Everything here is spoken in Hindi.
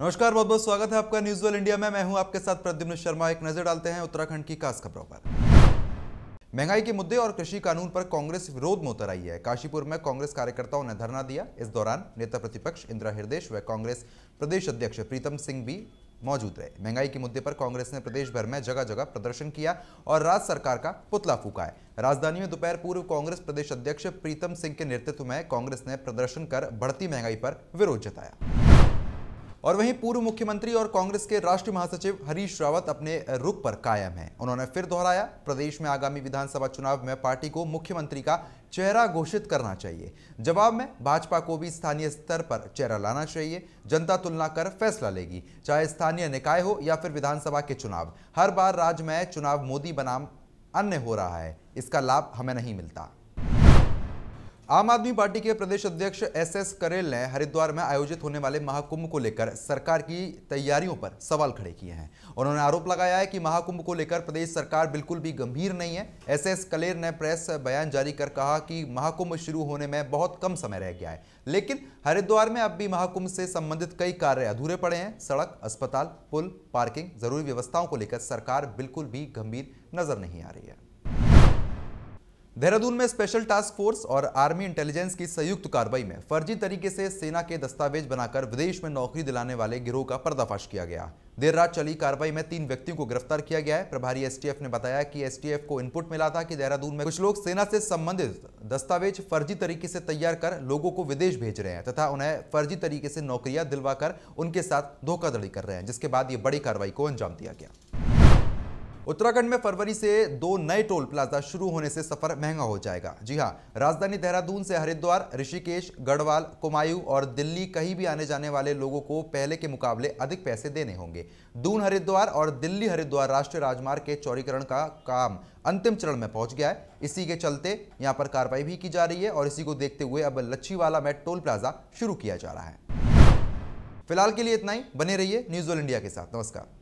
नमस्कार बहुत बहुत स्वागत है आपका न्यूज इंडिया में मैं हूं आपके साथ प्रद्युम्न शर्मा एक नजर डालते हैं उत्तराखंड की खास खबरों पर महंगाई के मुद्दे और कृषि कानून पर कांग्रेस विरोध में उतर आई है काशीपुर में कांग्रेस कार्यकर्ताओं ने धरना दिया इस दौरान नेता प्रतिपक्ष इंदिरा हृदय व कांग्रेस प्रदेश अध्यक्ष प्रीतम सिंह भी मौजूद रहे महंगाई के मुद्दे पर कांग्रेस ने प्रदेश भर में जगह जगह प्रदर्शन किया और राज्य सरकार का पुतला फूका है राजधानी में दोपहर पूर्व कांग्रेस प्रदेश अध्यक्ष प्रीतम सिंह के नेतृत्व में कांग्रेस ने प्रदर्शन कर बढ़ती महंगाई पर विरोध जताया और वहीं पूर्व मुख्यमंत्री और कांग्रेस के राष्ट्रीय महासचिव हरीश रावत अपने रुख पर कायम हैं उन्होंने फिर दोहराया प्रदेश में आगामी विधानसभा चुनाव में पार्टी को मुख्यमंत्री का चेहरा घोषित करना चाहिए जवाब में भाजपा को भी स्थानीय स्तर पर चेहरा लाना चाहिए जनता तुलना कर फैसला लेगी चाहे स्थानीय निकाय हो या फिर विधानसभा के चुनाव हर बार राज्य में चुनाव मोदी बनाम अन्य हो रहा है इसका लाभ हमें नहीं मिलता आम आदमी पार्टी के प्रदेश अध्यक्ष एस एस करेल ने हरिद्वार में आयोजित होने वाले महाकुंभ को लेकर सरकार की तैयारियों पर सवाल खड़े किए हैं उन्होंने आरोप लगाया है कि महाकुंभ को लेकर प्रदेश सरकार बिल्कुल भी गंभीर नहीं है एस एस कलेर ने प्रेस बयान जारी कर कहा कि महाकुंभ शुरू होने में बहुत कम समय रह गया है लेकिन हरिद्वार में अब भी महाकुंभ से संबंधित कई कार्य अधूरे पड़े हैं सड़क अस्पताल पुल पार्किंग जरूरी व्यवस्थाओं को लेकर सरकार बिल्कुल भी गंभीर नजर नहीं आ रही है देहरादून में स्पेशल टास्क फोर्स और आर्मी इंटेलिजेंस की संयुक्त कार्रवाई में फर्जी तरीके से सेना के दस्तावेज बनाकर विदेश में नौकरी दिलाने वाले गिरोह का पर्दाफाश किया गया देर रात चली कार्रवाई में तीन व्यक्तियों को गिरफ्तार किया गया है प्रभारी एसटीएफ ने बताया कि एसटीएफ को इनपुट मिला था कि देहरादून में कुछ लोग सेना से संबंधित दस्तावेज फर्जी तरीके से तैयार कर लोगों को विदेश भेज रहे हैं तथा उन्हें फर्जी तरीके से नौकरियां दिलवाकर उनके साथ धोखाधड़ी कर रहे हैं जिसके बाद ये बड़ी कार्रवाई को अंजाम दिया गया उत्तराखंड में फरवरी से दो नए टोल प्लाजा शुरू होने से सफर महंगा हो जाएगा जी हाँ राजधानी देहरादून से हरिद्वार ऋषिकेश गढ़वाल कुमायूं और दिल्ली कहीं भी आने जाने वाले लोगों को पहले के मुकाबले अधिक पैसे देने होंगे दून हरिद्वार और दिल्ली हरिद्वार राष्ट्रीय राजमार्ग के चौड़ीकरण का काम अंतिम चरण में पहुंच गया है इसी के चलते यहाँ पर कार्रवाई भी की जा रही है और इसी को देखते हुए अब लच्छीवाला में टोल प्लाजा शुरू किया जा रहा है फिलहाल के लिए इतना ही बने रहिए न्यूज ऑल इंडिया के साथ नमस्कार